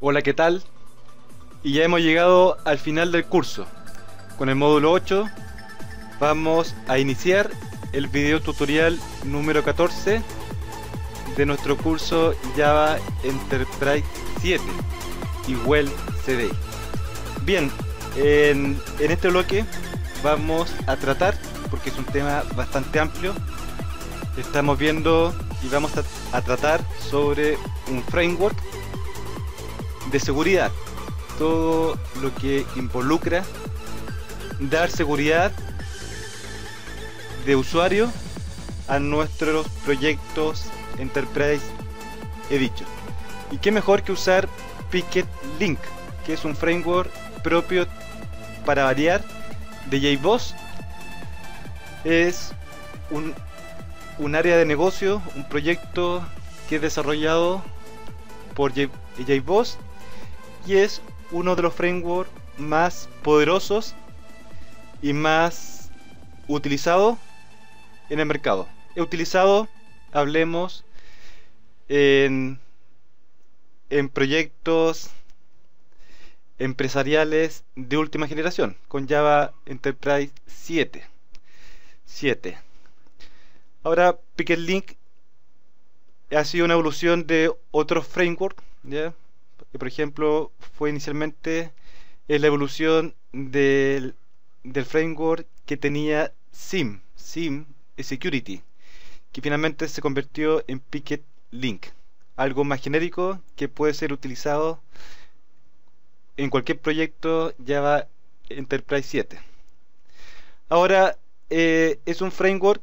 Hola, ¿qué tal? Y ya hemos llegado al final del curso con el módulo 8 vamos a iniciar el video tutorial número 14 de nuestro curso Java Enterprise 7 y Well CD. Bien, en, este bloque vamos a tratar, porque es un tema bastante amplio, estamos viendo y vamos a tratar sobre un framework de seguridad, todo lo que involucra dar seguridad de usuario a nuestros proyectos Enterprise he dicho. Y qué mejor que usar Picket Link, que es un framework propio para variar de JBoss. Es un, área de negocio, un proyecto que es desarrollado por JBoss y es uno de los frameworks más poderosos y más utilizado en el mercado. He utilizado, hablemos, en, en proyectos empresariales de última generación con Java Enterprise 7. 7. Ahora, Picket Link ha sido una evolución de otro framework, ¿ya? por ejemplo, fue inicialmente la evolución del del framework que tenía SIM, SIM Security, que finalmente se convirtió en Picket Link, algo más genérico que puede ser utilizado en cualquier proyecto Java Enterprise 7. Ahora, eh, es un framework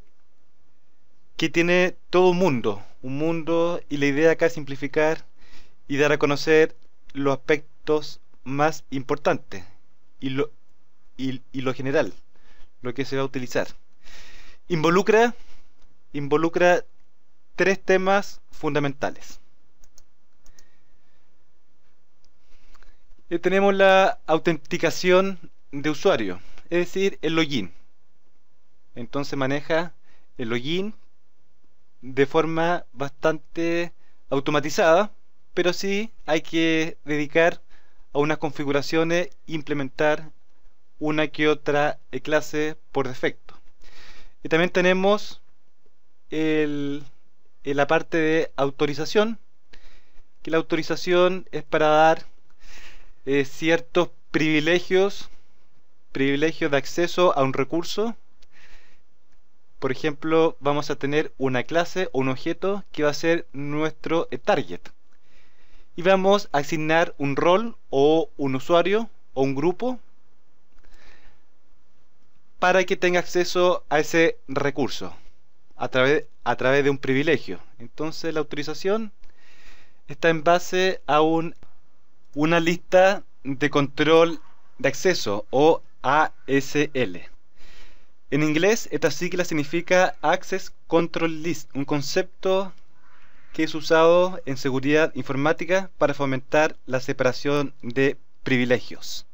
que tiene todo un mundo, un mundo y la idea acá es simplificar y dar a conocer los aspectos más importantes y, lo, y, lo general, lo que se va a utilizar. Involucra, involucra tres temas fundamentales. Eh, tenemos la autenticación de usuario, es decir, el login. Entonces maneja el login de forma bastante automatizada, pero sí hay que dedicar a unas configuraciones, implementar una que otra eh, clase por defecto. Y también tenemos el, eh, la parte de autorización, que la autorización es para dar eh, ciertos privilegios, privilegios de acceso a un recurso. Por ejemplo, vamos a tener una clase o un objeto que va a ser nuestro target. Y vamos a asignar un rol o un usuario o un grupo para que tenga acceso a ese recurso a través, de un privilegio. Entonces la autorización está en base a un, una lista de control de acceso o ASL. En inglés esta sigla significa Access Control List, un concepto que es usado en seguridad informática para fomentar la separación de privilegios.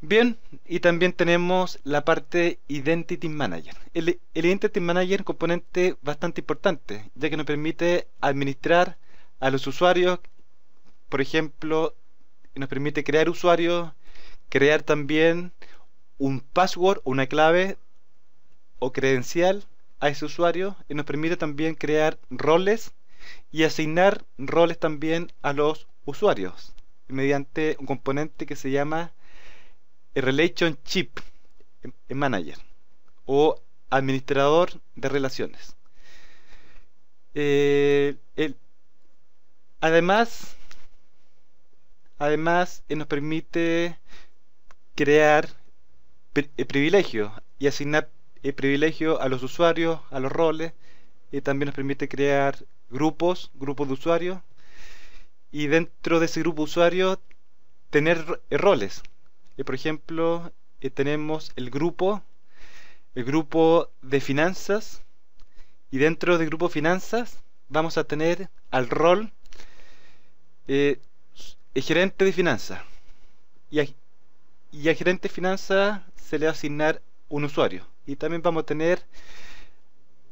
Bien, y también tenemos la parte Identity Manager. El, Identity Manager es un componente bastante importante, ya que nos permite administrar a los usuarios, por ejemplo, nos permite crear usuarios, crear también un password, una clave o credencial a ese usuario y nos permite también crear roles y asignar roles también a los usuarios mediante un componente que se llama eh, Relationship em, eh, Manager o administrador de relaciones. Eh, además, además nos permite crear privilegios y asignar privilegios a los usuarios, a los roles. Y también nos permite crear grupos, grupos de usuarios. Y dentro de ese grupo de usuarios, tener roles por ejemplo, eh, tenemos el grupo, el grupo de finanzas, y dentro del grupo finanzas vamos a tener al rol eh, el gerente de finanzas. Y, y al gerente de finanzas se le va a asignar un usuario. Y también vamos a tener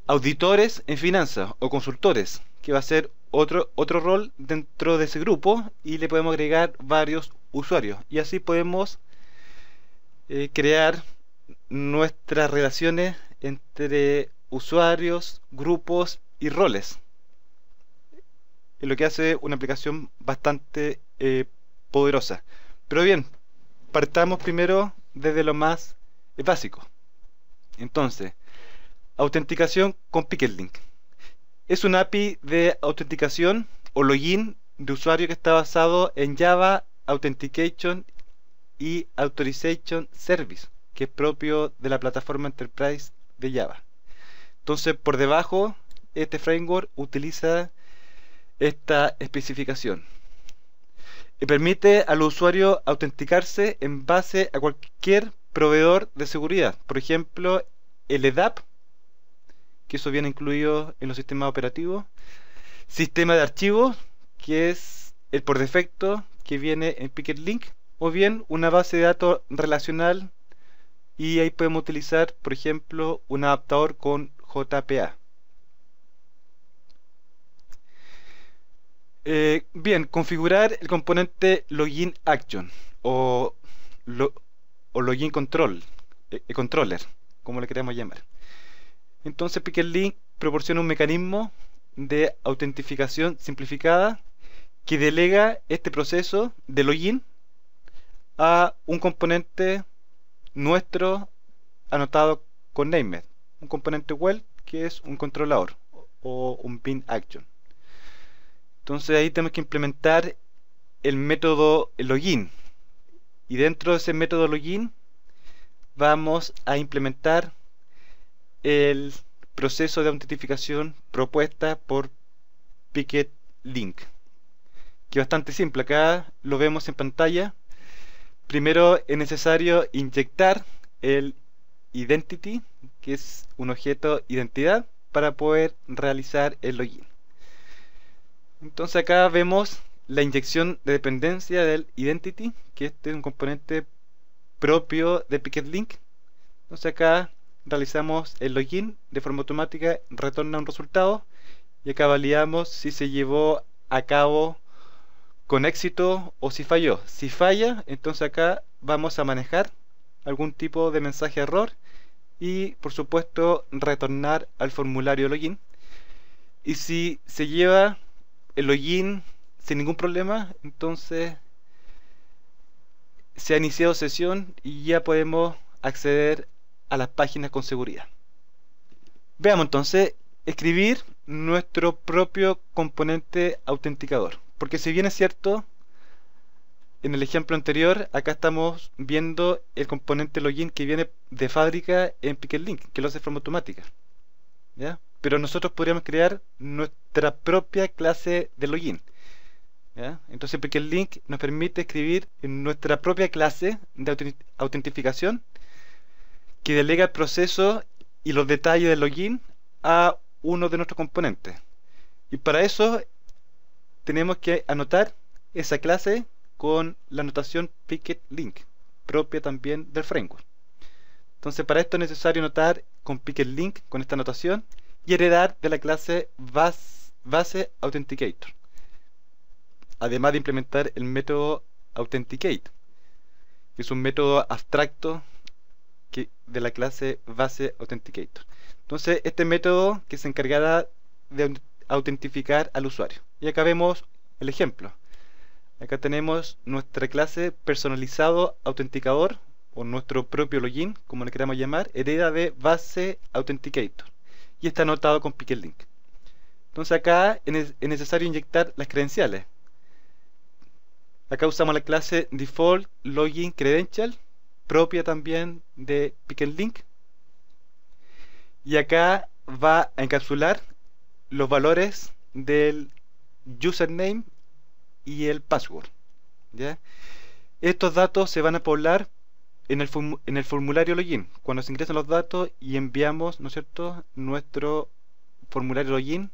auditores en finanzas o consultores, que va a ser otro, otro rol dentro de ese grupo y le podemos agregar varios usuarios. Y así podemos eh, crear nuestras relaciones entre usuarios, grupos y roles. lo que hace una aplicación bastante eh, poderosa. Pero bien, partamos primero desde lo más básico. Entonces, autenticación con Picklelink. Es un API de autenticación o login de usuario que está basado en Java Authentication y Authorization Service, que es propio de la plataforma Enterprise de Java. Entonces, por debajo, este framework utiliza esta especificación y permite al usuario autenticarse en base a cualquier proveedor de seguridad, por ejemplo, el EDAP, que eso viene incluido en los sistemas operativos, sistema de archivos, que es el por defecto que viene en PicketLink o bien una base de datos relacional y ahí podemos utilizar por ejemplo un adaptador con JPA eh, bien, configurar el componente login action o, login control eh, eh, controller como le queremos llamar entonces link proporciona un mecanismo de autentificación simplificada que delega este proceso de login a un componente nuestro anotado con named, un componente web que es un controlador o un pin action. Entonces ahí tenemos que implementar el método login y dentro de ese método login vamos a implementar el proceso de autentificación propuesta por PicketLink, Link que es bastante simple acá lo vemos en pantalla Primero es necesario inyectar el identity, que es un objeto identidad, para poder realizar el login. Entonces acá vemos la inyección de dependencia del identity, que este es un componente propio de PicketLink. Entonces acá realizamos el login de forma automática, retorna un resultado y acá validamos si se llevó a cabo con éxito o si falló. Si falla, entonces acá vamos a manejar algún tipo de mensaje error y por supuesto retornar al formulario login. Y si se lleva el login sin ningún problema, entonces se ha iniciado sesión y ya podemos acceder a las páginas con seguridad. Veamos entonces escribir nuestro propio componente autenticador. Porque si bien es cierto, en el ejemplo anterior, acá estamos viendo el componente login que viene de fábrica en PicketLink que lo hace de forma automática. ¿ya? Pero nosotros podríamos crear nuestra propia clase de login. ¿ya? Entonces PicketLink Link nos permite escribir nuestra propia clase de autentificación que delega el proceso y los detalles del login a uno de nuestros componentes. Y para eso tenemos que anotar esa clase con la anotación PicketLink, Link, propia también del framework. Entonces para esto es necesario anotar con Picket Link, con esta anotación, y heredar de la clase base, Authenticator. Además de implementar el método Authenticate, que es un método abstracto que, de la clase base Authenticator. Entonces este método que se encargará de autentificar al usuario. Y acá vemos el ejemplo. Acá tenemos nuestra clase personalizado autenticador o nuestro propio login, como le queramos llamar, hereda de base authenticator y está anotado con Picket Link. Entonces acá es necesario inyectar las credenciales. Acá usamos la clase default login credential, propia también de Picket Link. Y acá va a encapsular los valores del username y el password. Estos datos se van a poblar en el, formulario login. Cuando se ingresan los datos y enviamos, ¿no es cierto?, nuestro formulario login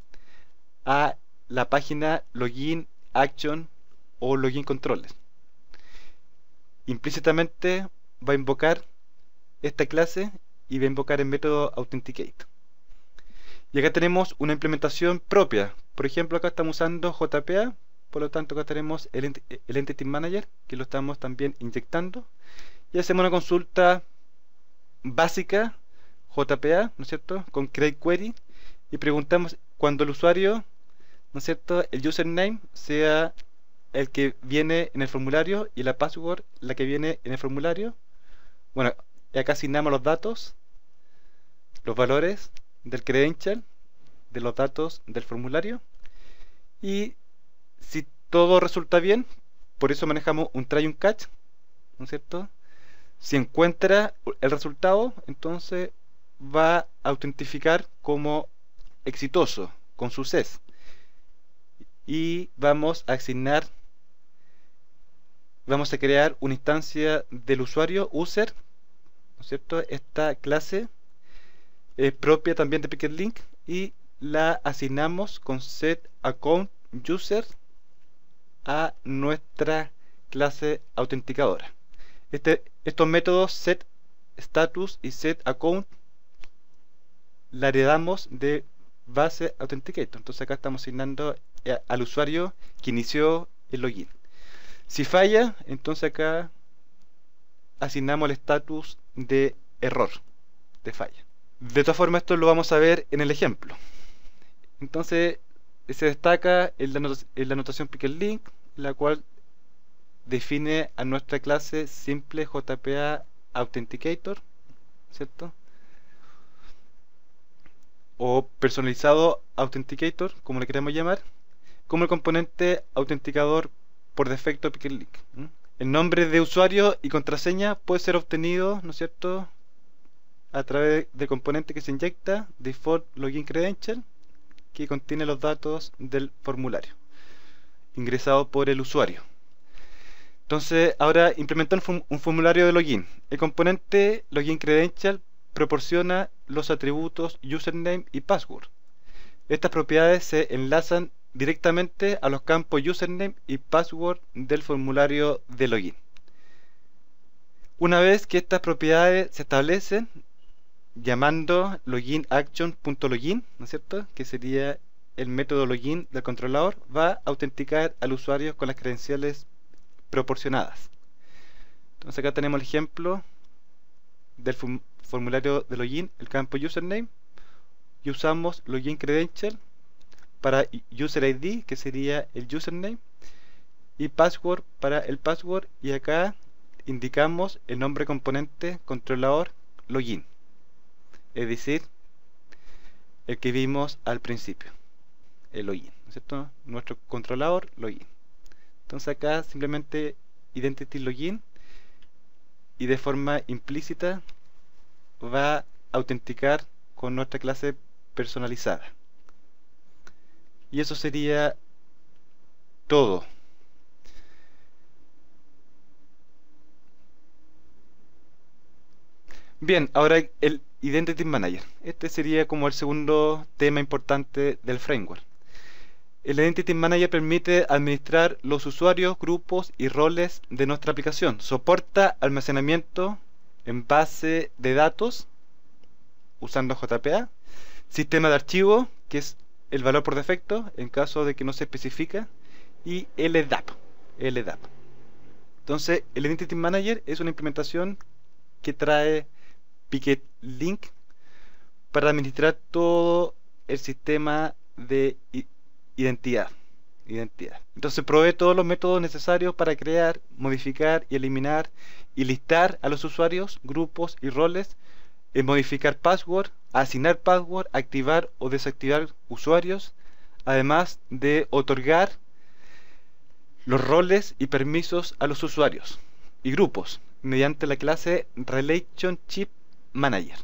a la página login action o login controles. Implícitamente va a invocar esta clase y va a invocar el método authenticate. Y acá tenemos una implementación propia. Por ejemplo, acá estamos usando JPA, por lo tanto acá tenemos el, Entity Manager, que lo estamos también inyectando. Y hacemos una consulta básica, JPA, ¿no es cierto?, con create query y preguntamos cuando el usuario, ¿no es cierto?, el username sea el que viene en el formulario y la password la que viene en el formulario. Bueno, acá asignamos los datos, los valores del credential, de los datos del formulario. Y si todo resulta bien, por eso manejamos un try y un catch, ¿no cierto? Si encuentra el resultado, entonces va a autentificar como exitoso con su SES Y vamos a asignar, vamos a crear una instancia del usuario user, ¿no cierto? Esta clase propia también de PicketLink Link y la asignamos con set user a nuestra clase autenticadora. Este, estos métodos set status y set la heredamos de base authenticator. Entonces acá estamos asignando eh, al usuario que inició el login. Si falla, entonces acá asignamos el status de error, de falla. De todas formas, esto lo vamos a ver en el ejemplo. Entonces, se destaca la anotación link la cual define a nuestra clase simple JPA Authenticator, ¿cierto? O personalizado Authenticator, como le queremos llamar, como el componente autenticador por defecto Link. El nombre de usuario y contraseña puede ser obtenido, ¿no es cierto?, a través del componente que se inyecta default login credential que contiene los datos del formulario ingresado por el usuario. Entonces, ahora implementar un formulario de login. El componente login credential proporciona los atributos username y password. Estas propiedades se enlazan directamente a los campos username y password del formulario de login. Una vez que estas propiedades se establecen, llamando loginAction.login ¿no es cierto? Que sería el método login del controlador, va a autenticar al usuario con las credenciales proporcionadas. Entonces acá tenemos el ejemplo del formulario de login, el campo username, y usamos login credential para user ID, que sería el username, y password para el password, y acá indicamos el nombre componente controlador login es decir, el que vimos al principio, el login, cierto? Nuestro controlador login. Entonces acá simplemente identity login y de forma implícita va a autenticar con nuestra clase personalizada. Y eso sería todo. Bien, ahora el, Identity Manager. Este sería como el segundo tema importante del framework. El Identity Manager permite administrar los usuarios, grupos y roles de nuestra aplicación. Soporta almacenamiento en base de datos usando JPA, sistema de archivo, que es el valor por defecto en caso de que no se especifica, y LDAP. LDAP. Entonces, el Identity Manager es una implementación que trae Picket Link para administrar todo el sistema de identidad. identidad. Entonces provee todos los métodos necesarios para crear, modificar y eliminar y listar a los usuarios, grupos y roles, eh, modificar password, asignar password, activar o desactivar usuarios, además de otorgar los roles y permisos a los usuarios y grupos mediante la clase Relationship manager.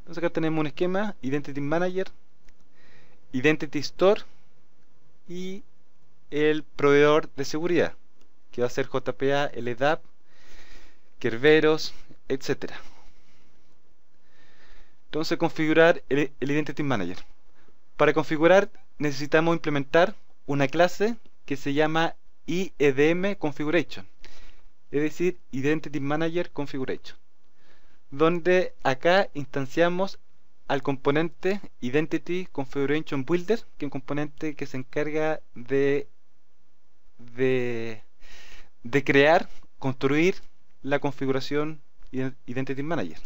Entonces acá tenemos un esquema, Identity Manager, Identity Store y el proveedor de seguridad, que va a ser JPA, LDAP, Kerberos, etc. Entonces configurar el, el Identity Manager. Para configurar necesitamos implementar una clase que se llama IEDM Configuration es decir, Identity Manager Configuration, donde acá instanciamos al componente Identity Configuration Builder, que es un componente que se encarga de, de, crear, construir la configuración Identity Manager,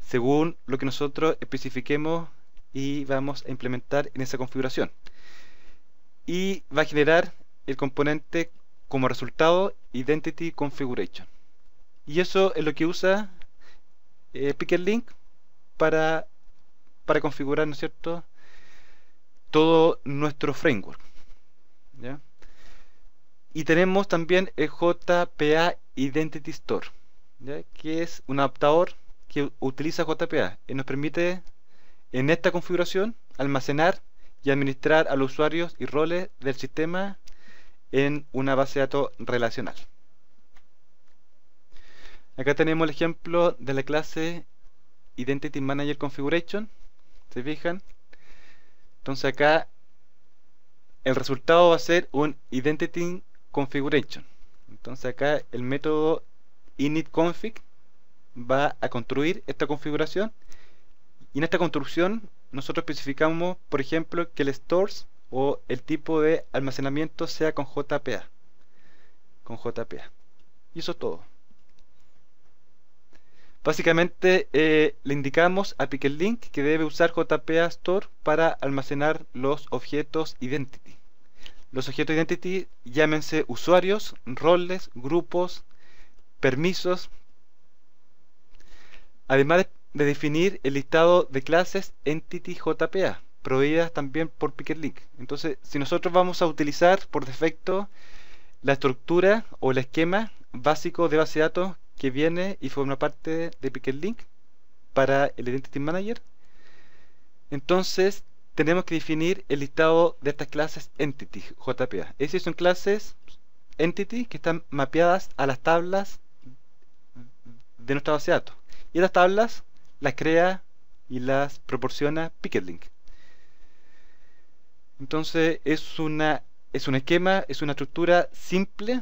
según lo que nosotros especifiquemos y vamos a implementar en esa configuración. Y va a generar el componente como resultado Identity Configuration. Y eso es lo que usa eh, link para, para configurar, ¿no es cierto?, todo nuestro framework. Y tenemos también el JPA Identity Store, que es un adaptador que utiliza JPA y nos permite en esta configuración almacenar y administrar a los usuarios y roles del sistema en una base de datos relacional. Acá tenemos el ejemplo de la clase IdentityManagerConfiguration Configuration. ¿Se fijan? Entonces acá el resultado va a ser un Identity Configuration. Entonces acá el método initConfig va a construir esta configuración. Y en esta construcción nosotros especificamos, por ejemplo, que el stores o el tipo de almacenamiento sea con JPA. Con JPA. Y eso es todo. Básicamente eh, le indicamos a PicketLink que debe usar JPA Store para almacenar los objetos Identity. Los objetos Identity llámense usuarios, roles, grupos, permisos. Además de definir el listado de clases Entity JPA proveídas también por PicketLink Entonces, si nosotros vamos a utilizar por defecto la estructura o el esquema básico de base de datos que viene y forma parte de PicketLink para el Identity Manager, entonces tenemos que definir el listado de estas clases Entity JPA. esas son clases Entity que están mapeadas a las tablas de nuestra base de datos. Y las tablas las crea y las proporciona Picketlink. Entonces es, una, es un esquema, es una estructura simple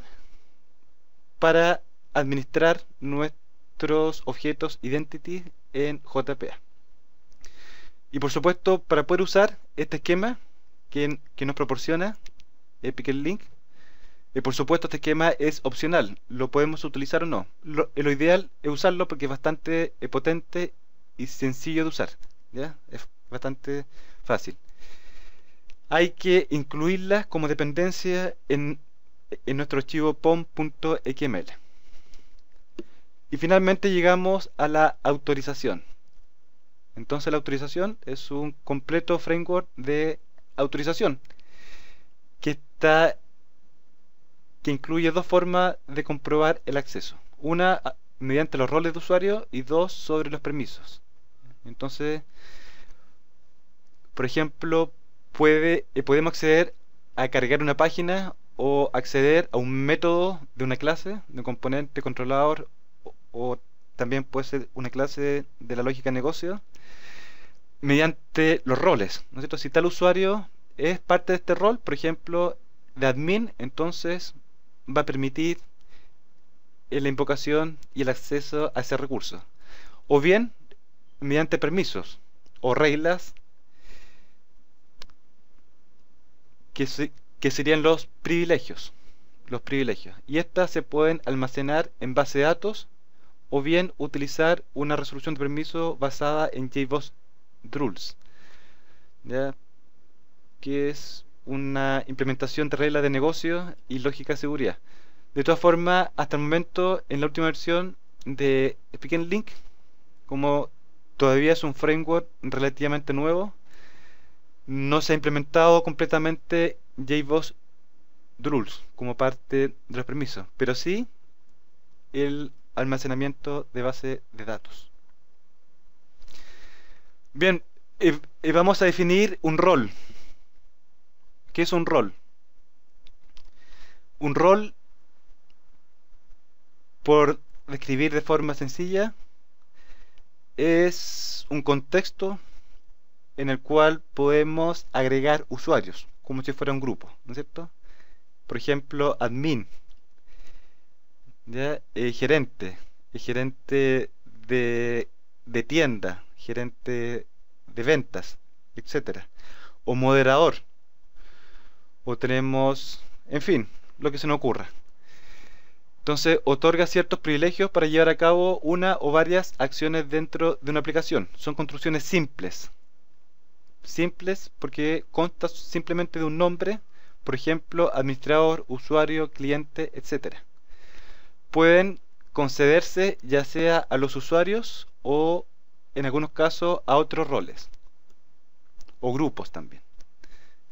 para administrar nuestros objetos identity en JPA. Y por supuesto, para poder usar este esquema que, nos proporciona Epic Link, eh, por supuesto este esquema es opcional, lo podemos utilizar o no. Lo, eh, ideal es usarlo porque es bastante eh, potente y sencillo de usar, ¿ya? es bastante fácil hay que incluirlas como dependencia en, en nuestro archivo pom.xml. Y finalmente llegamos a la autorización. Entonces la autorización es un completo framework de autorización que está que incluye dos formas de comprobar el acceso. Una mediante los roles de usuario y dos sobre los permisos. Entonces, por ejemplo, puede, eh, podemos acceder a cargar una página o acceder a un método de una clase, de un componente controlador o, también puede ser una clase de la lógica de negocio mediante los roles. Si tal usuario es parte de este rol, por ejemplo, de admin, entonces va a permitir eh, la invocación y el acceso a ese recurso. O bien mediante permisos o reglas que, serían los privilegios. Los privilegios. Y estas se pueden almacenar en base de datos o bien utilizar una resolución de permiso basada en JBoss Rules, que es una implementación de reglas de negocio y lógica de seguridad. De todas formas, hasta el momento, en la última versión de Speaking Link, como todavía es un framework relativamente nuevo, no se ha implementado completamente JBoss Rules como parte de los permisos, pero sí el almacenamiento de base de datos. Bien, vamos a definir un rol. ¿Qué es un rol? Un rol, por describir de forma sencilla, es un contexto en el cual podemos agregar usuarios, como si fuera un grupo, ¿no es cierto? Por ejemplo, admin, eh, gerente, gerente de, tienda, gerente de ventas, etcétera, o moderador, o tenemos, en fin, lo que se nos ocurra. Entonces, otorga ciertos privilegios para llevar a cabo una o varias acciones dentro de una aplicación. Son construcciones simples, simples porque consta simplemente de un nombre, por ejemplo, administrador, usuario, cliente, etcétera. Pueden concederse ya sea a los usuarios o en algunos casos a otros roles o grupos también.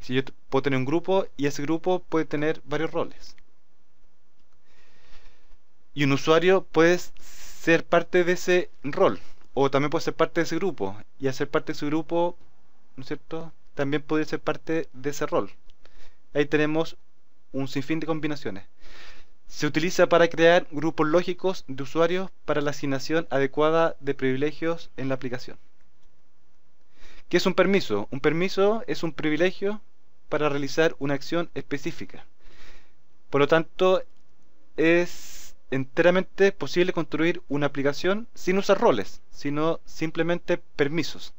Si yo puedo tener un grupo y ese grupo puede tener varios roles. Y un usuario puede ser parte de ese rol o también puede ser parte de ese grupo y hacer parte de ese grupo cierto? También podría ser parte de ese rol. Ahí tenemos un sinfín de combinaciones. Se utiliza para crear grupos lógicos de usuarios para la asignación adecuada de privilegios en la aplicación. ¿Qué es un permiso? Un permiso es un privilegio para realizar una acción específica. Por lo tanto, es enteramente posible construir una aplicación sin usar roles, sino simplemente permisos.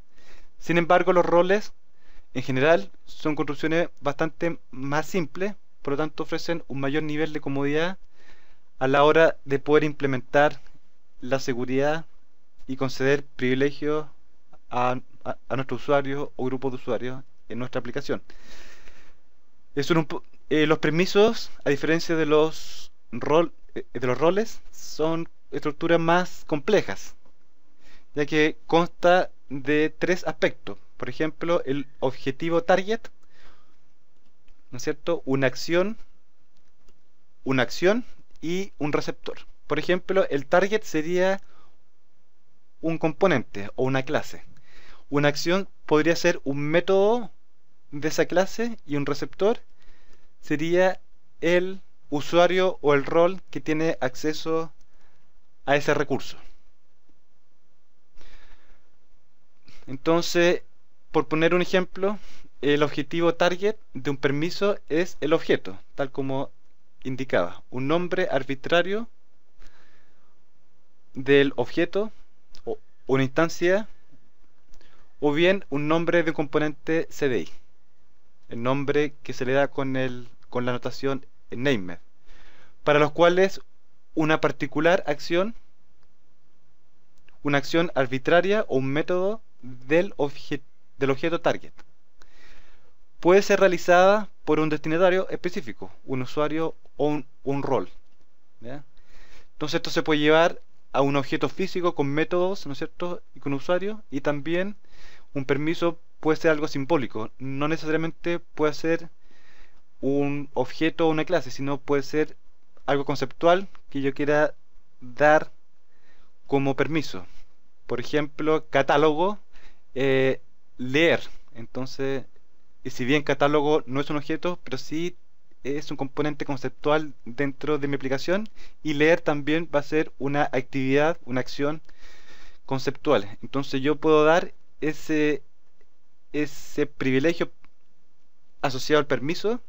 Sin embargo, los roles en general son construcciones bastante más simples, por lo tanto ofrecen un mayor nivel de comodidad a la hora de poder implementar la seguridad y conceder privilegios a, a, nuestros usuarios o grupos de usuarios en nuestra aplicación. Eh, los permisos, a diferencia de los, rol, eh, de los roles, son estructuras más complejas, ya que consta de tres aspectos. Por ejemplo, el objetivo target, ¿no es cierto? Una acción, una acción y un receptor. Por ejemplo, el target sería un componente o una clase. Una acción podría ser un método de esa clase y un receptor sería el usuario o el rol que tiene acceso a ese recurso. Entonces, por poner un ejemplo, el objetivo target de un permiso es el objeto, tal como indicaba. Un nombre arbitrario del objeto, o una instancia, o bien un nombre de un componente CDI. El nombre que se le da con, el, con la anotación named. Para los cuales una particular acción, una acción arbitraria o un método del, del objeto target. Puede ser realizada por un destinatario específico, un usuario o un, rol. Entonces esto se puede llevar a un objeto físico con métodos, ¿no es cierto? Y con usuario Y también un permiso puede ser algo simbólico. No necesariamente puede ser un objeto o una clase, sino puede ser algo conceptual que yo quiera dar como permiso. Por ejemplo, catálogo eh, leer. Entonces, si bien catálogo no es un objeto, pero sí es un componente conceptual dentro de mi aplicación y leer también va a ser una actividad, una acción conceptual. Entonces yo puedo dar ese, ese privilegio asociado al permiso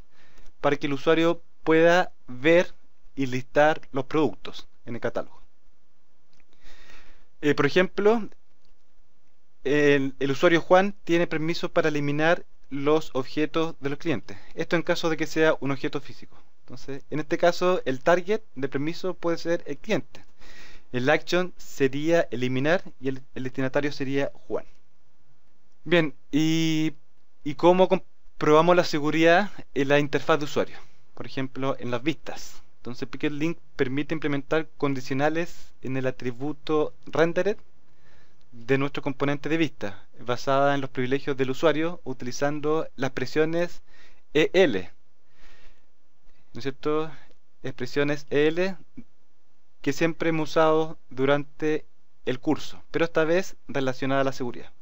para que el usuario pueda ver y listar los productos en el catálogo. Eh, por ejemplo, el, usuario Juan tiene permiso para eliminar los objetos de los clientes. Esto en caso de que sea un objeto físico. Entonces, en este caso, el target de permiso puede ser el cliente. El action sería eliminar y el, destinatario sería Juan. Bien, y, cómo comprobamos la seguridad en la interfaz de usuario. Por ejemplo, en las vistas. Entonces, PicketLink permite implementar condicionales en el atributo rendered de nuestro componente de vista, basada en los privilegios del usuario, utilizando las presiones EL. ¿No es cierto? Expresiones EL que siempre hemos usado durante el curso, pero esta vez relacionada a la seguridad.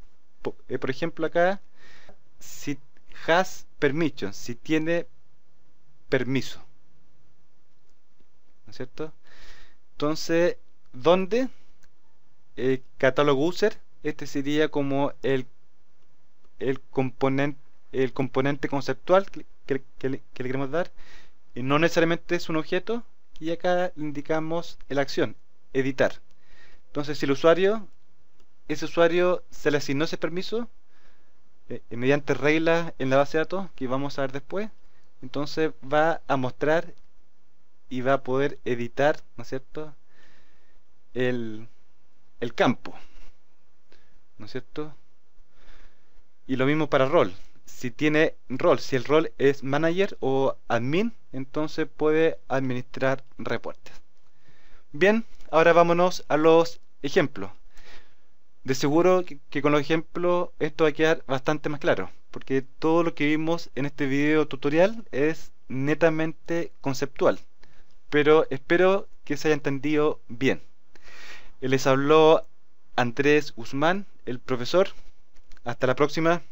Eh, por ejemplo, acá, si has permission, si tiene permiso. ¿No es cierto? Entonces, ¿dónde? catálogo user este sería como el, el, componente, el componente conceptual que, le, queremos dar y no necesariamente es un objeto y acá indicamos la acción editar entonces si el usuario ese usuario se le asignó ese permiso eh, mediante reglas en la base de datos que vamos a ver después entonces va a mostrar y va a poder editar no es cierto el el campo. ¿No es cierto? Y lo mismo para rol. Si tiene rol, si el rol es manager o admin, entonces puede administrar reportes. Bien, ahora vámonos a los ejemplos. De seguro que, con los ejemplos esto va a quedar bastante más claro, porque todo lo que vimos en este video tutorial es netamente conceptual, pero espero que se haya entendido bien. Les habló Andrés Guzmán, el profesor. Hasta la próxima.